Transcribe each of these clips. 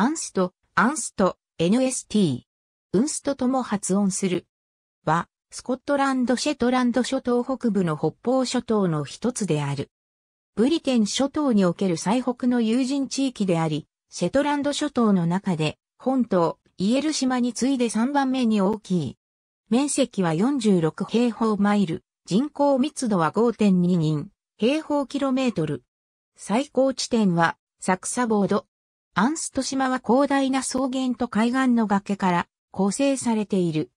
アンスト、アンスト、NST。ウンストとも発音する。は、スコットランドシェトランド諸島北部の北方諸島の一つである。ブリテン諸島における最北の有人地域であり、シェトランド諸島の中で、本島、イエル島に次いで3番目に大きい。面積は46平方マイル、人口密度は5.2人、平方キロメートル。最高地点は、サクサボード、アンスト島は広大な草原と海岸の崖から構成されている。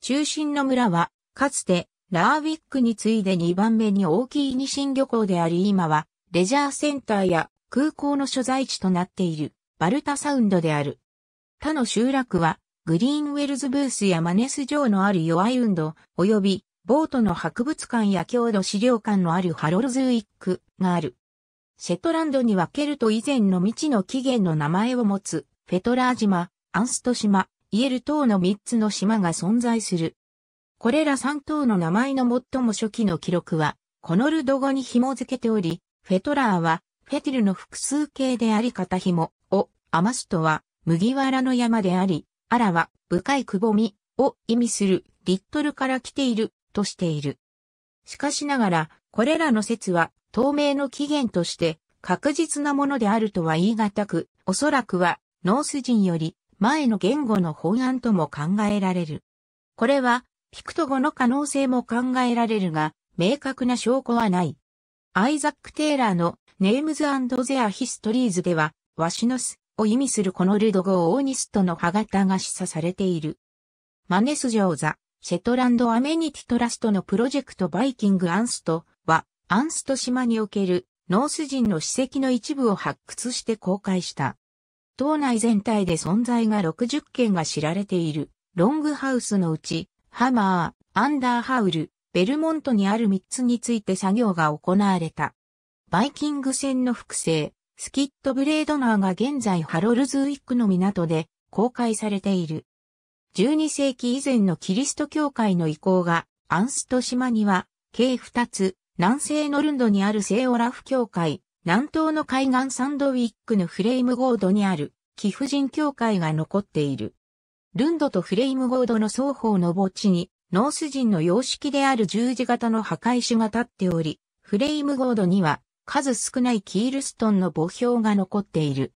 中心の村は、かつて、ラーウィックに次いで2番目に大きいニシン漁港であり今は、レジャーセンターや空港の所在地となっている、バルタサウンドである。他の集落は、グリーンウェルズブースやマネス城のある弱い運動、及び、ボートの博物館や郷土資料館のあるハロルズウィックがある。シェトランドにはケルト以前の未知の起源の名前を持つ、フェトラー島、アンスト島、イエル島の3つの島が存在する。これら3島の名前の最も初期の記録は、このルド語に紐付けており、フェトラーは、フェティルの複数形であり片紐を、アマストは、麦わらの山であり、アラは、深いくぼみを意味する、リットルから来ている、としている。しかしながら、これらの説は、透明の起源として確実なものであるとは言い難く、おそらくはノース人より前の言語の本案とも考えられる。これはピクト語の可能性も考えられるが、明確な証拠はない。アイザック・テイラーのネームズゼア・ヒストリーズでは、ワシノスを意味するこのルド語をオーニストの歯型が示唆されている。マネスジョーザ、シェトランドアメニティトラストのプロジェクトバイキングアンスト、アンスト島におけるノース人の史跡の一部を発掘して公開した。島内全体で存在が60件が知られているロングハウスのうち、ハマー、アンダーハウル、ベルモントにある3つについて作業が行われた。バイキング船の複製、スキットブレードナーが現在ハロルズウィックの港で公開されている。12世紀以前のキリスト教会の遺構がアンスト島には計2つ南西のルンドにある聖オラフ教会、南東の海岸サンドウィックのフレイムゴードにある貴婦人教会が残っている。ルンドとフレイムゴードの双方の墓地に、ノース人の様式である十字型の墓石が立っており、フレイムゴードには数少ないキールストンの墓標が残っている。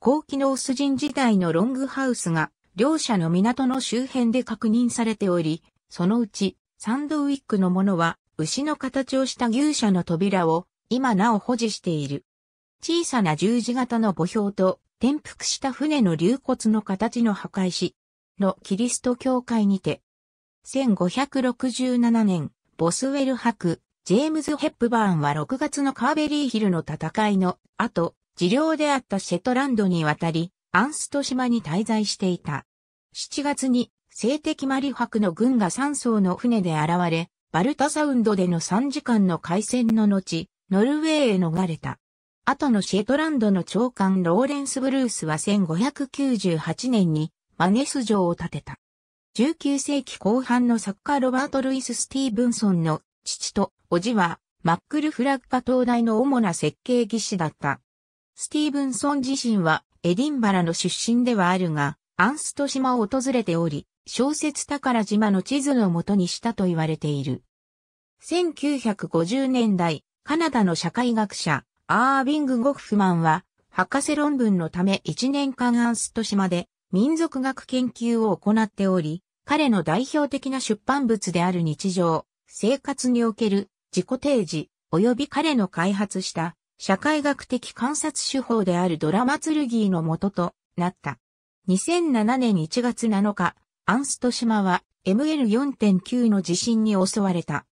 後期ノース人時代のロングハウスが両者の港の周辺で確認されており、そのうちサンドウィックのものは牛の形をした牛舎の扉を今なお保持している。小さな十字型の墓標と転覆した船の流骨の形の破壊し、のキリスト教会にて、1567年、ボスウェル博、ジェームズ・ヘップバーンは6月のカーベリーヒルの戦いの後、治療であったシェトランドに渡り、アンスト島に滞在していた。7月に、性的マリ博の軍が3艘の船で現れ、バルタサウンドでの3時間の海戦の後、ノルウェーへ逃れた。後のシェトランドの長官ローレンス・ブルースは1598年にマネス城を建てた。19世紀後半の作家ロバート・ルイス・スティーブンソンの父と叔父はマックル・フラッパ灯台の主な設計技師だった。スティーブンソン自身はエディンバラの出身ではあるが、アンスト島を訪れており、小説宝島の地図のもとにしたと言われている。1950年代、カナダの社会学者、アービング・ゴッフマンは、博士論文のため1年間アンスト島で民族学研究を行っており、彼の代表的な出版物である日常、生活における自己提示、及び彼の開発した社会学的観察手法であるドラマツルギーの元となった。2007年1月7日、アンスト島は ML4.9 の地震に襲われた。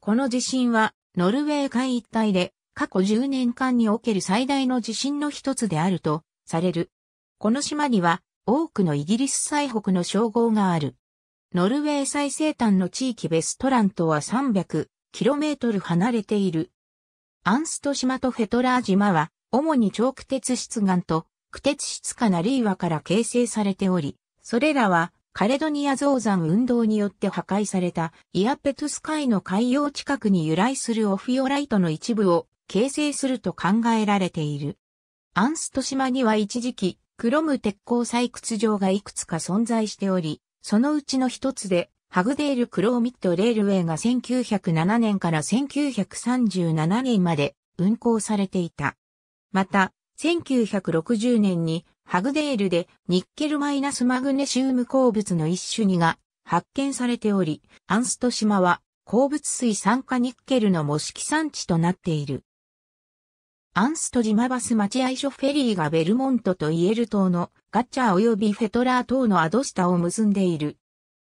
この地震はノルウェー海一帯で過去10年間における最大の地震の一つであるとされる。この島には多くのイギリス最北の称号がある。ノルウェー最西端の地域ベストラントは 300km 離れている。アンスト島とフェトラー島は主に長久鉄出岸と区鉄質かな令和から形成されており、それらはカレドニア造山運動によって破壊されたイアペトゥス海の海洋近くに由来するオフィオライトの一部を形成すると考えられている。アンスト島には一時期、クロム鉄鋼採掘場がいくつか存在しており、そのうちの一つで、ハグデール・クローミット・レールウェイが1907年から1937年まで運行されていた。また、1960年にハグデールでニッケルマイナスマグネシウム鉱物の一種にが発見されており、アンスト島は鉱物水酸化ニッケルの模式産地となっている。アンスト島バス待合所フェリーがベルモントとイエル島のガッチャー及びフェトラー島のアドスタを結んでいる。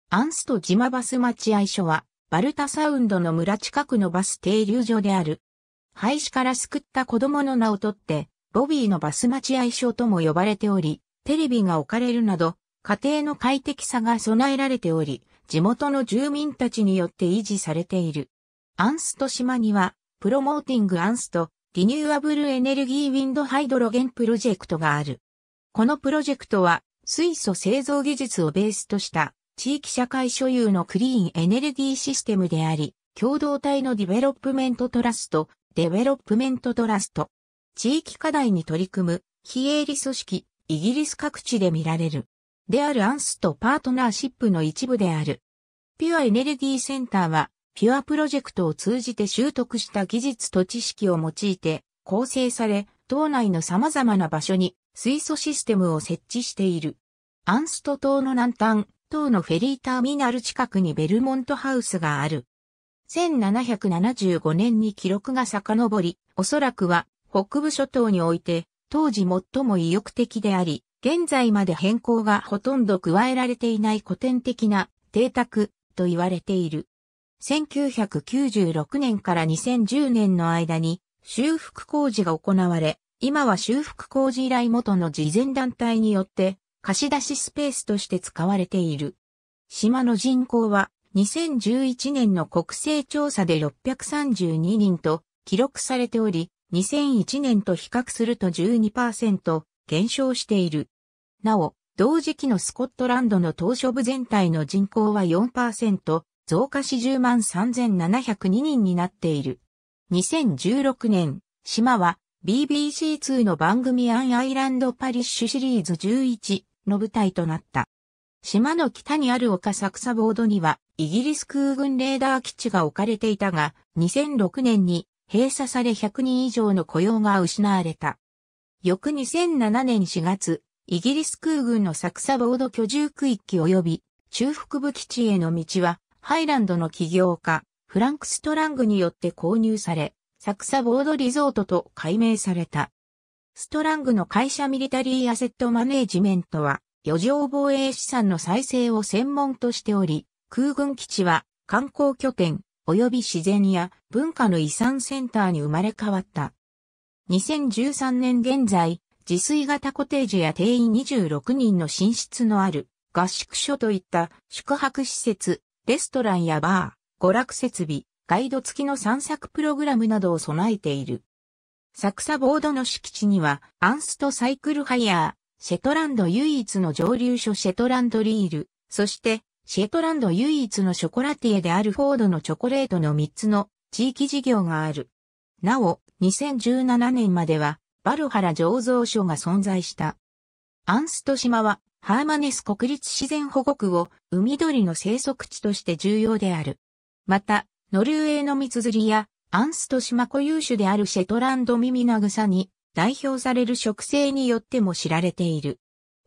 アンスト島バス待合所はバルタサウンドの村近くのバス停留所である。廃止から救った子供の名をとってボビーのバス待合所とも呼ばれており、テレビが置かれるなど、家庭の快適さが備えられており、地元の住民たちによって維持されている。アンスト島には、プロモーティングアンスト、リニューアブルエネルギーウィンドハイドロゲンプロジェクトがある。このプロジェクトは、水素製造技術をベースとした地域社会所有のクリーンエネルギーシステムであり、共同体のディベロップメントトラスト、デベロップメントトラスト、地域課題に取り組む非営利組織、イギリス各地で見られる。であるアンスとパートナーシップの一部である。ピュアエネルギーセンターは、ピュアプロジェクトを通じて習得した技術と知識を用いて構成され、島内の様々な場所に水素システムを設置している。アンスト島の南端、島のフェリーターミナル近くにベルモントハウスがある。1775年に記録が遡り、おそらくは北部諸島において、当時最も意欲的であり、現在まで変更がほとんど加えられていない古典的な邸宅と言われている。1996年から2010年の間に修復工事が行われ、今は修復工事以来元の事前団体によって貸し出しスペースとして使われている。島の人口は2011年の国勢調査で632人と記録されており、2001年と比較すると12%減少している。なお、同時期のスコットランドの島し部全体の人口は4%、増加し10万3702人になっている。2016年、島は BBC2 の番組アンアイランドパリッシュシリーズ11の舞台となった。島の北にある丘サクサボードにはイギリス空軍レーダー基地が置かれていたが、2006年に閉鎖され100人以上の雇用が失われた。翌2007年4月、イギリス空軍のサクサボード居住区域及び中腹部基地への道は、ハイランドの起業家、フランク・ストラングによって購入され、サクサボードリゾートと改名された。ストラングの会社ミリタリーアセットマネージメントは、余剰防衛資産の再生を専門としており、空軍基地は観光拠点、及び自然や文化の遺産センターに生まれ変わった。2013年現在、自炊型コテージや定員26人の寝室のある合宿所といった宿泊施設、レストランやバー、娯楽設備、ガイド付きの散策プログラムなどを備えている。サクサボードの敷地には、アンストサイクルハイヤー、シェトランド唯一の上流所シェトランドリール、そしてシェトランド唯一のショコラティエであるフォードのチョコレートの3つの地域事業がある。なお、2017年までは、バルハラ醸造所が存在した。アンスト島は、ハーマネス国立自然保護区を海鳥の生息地として重要である。また、ノルウェーの蜜釣りや、アンスト島固有種であるシェトランドミミナグサに代表される植生によっても知られている。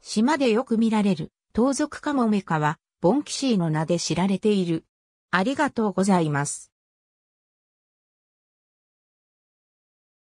島でよく見られる、盗賊カモメカは、ボンキシーの名で知られている。ありがとうございます。